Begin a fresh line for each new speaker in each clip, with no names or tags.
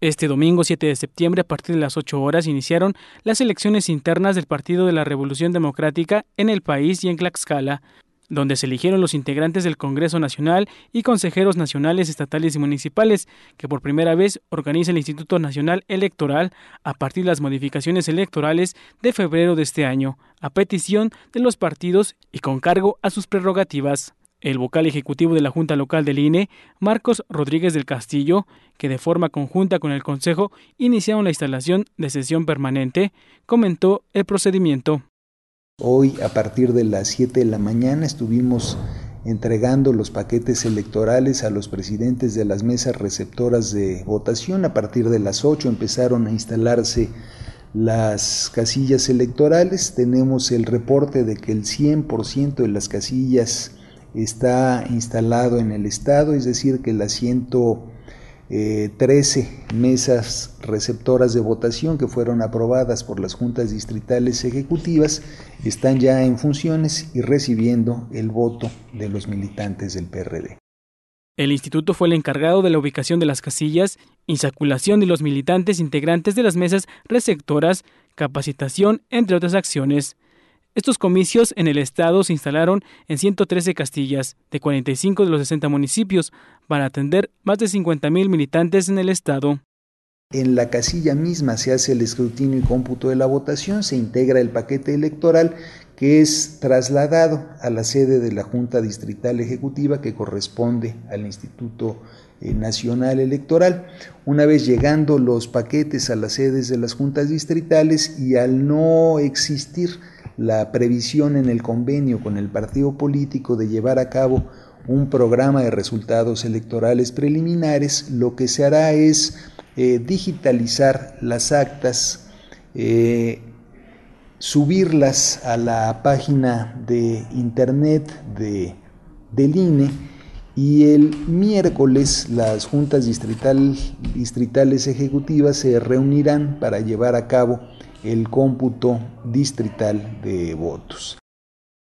Este domingo 7 de septiembre, a partir de las 8 horas, iniciaron las elecciones internas del Partido de la Revolución Democrática en el país y en Tlaxcala, donde se eligieron los integrantes del Congreso Nacional y consejeros nacionales, estatales y municipales, que por primera vez organiza el Instituto Nacional Electoral a partir de las modificaciones electorales de febrero de este año, a petición de los partidos y con cargo a sus prerrogativas. El vocal ejecutivo de la Junta Local del INE, Marcos Rodríguez del Castillo, que de forma conjunta con el Consejo iniciaron la instalación de sesión permanente, comentó el procedimiento.
Hoy, a partir de las 7 de la mañana, estuvimos entregando los paquetes electorales a los presidentes de las mesas receptoras de votación. A partir de las 8 empezaron a instalarse las casillas electorales. Tenemos el reporte de que el 100% de las casillas está instalado en el Estado, es decir, que las 113 eh, mesas receptoras de votación que fueron aprobadas por las juntas distritales ejecutivas están ya en funciones y recibiendo el voto de los militantes del PRD.
El instituto fue el encargado de la ubicación de las casillas, insaculación de los militantes integrantes de las mesas receptoras, capacitación, entre otras acciones. Estos comicios en el estado se instalaron en 113 castillas de 45 de los 60 municipios para atender más de mil militantes en el estado.
En la casilla misma se hace el escrutinio y cómputo de la votación, se integra el paquete electoral que es trasladado a la sede de la Junta Distrital Ejecutiva que corresponde al Instituto eh, Nacional Electoral. Una vez llegando los paquetes a las sedes de las juntas distritales y al no existir la previsión en el convenio con el partido político de llevar a cabo un programa de resultados electorales preliminares, lo que se hará es eh, digitalizar las actas, eh, subirlas a la página de internet de, del INE y el miércoles las juntas distritales ejecutivas se reunirán para llevar a cabo el cómputo distrital de votos.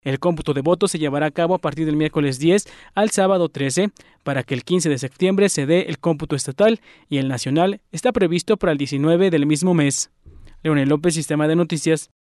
El cómputo de votos se llevará a cabo a partir del miércoles 10 al sábado 13 para que el 15 de septiembre se dé el cómputo estatal y el nacional está previsto para el 19 del mismo mes. Leonel López, Sistema de Noticias.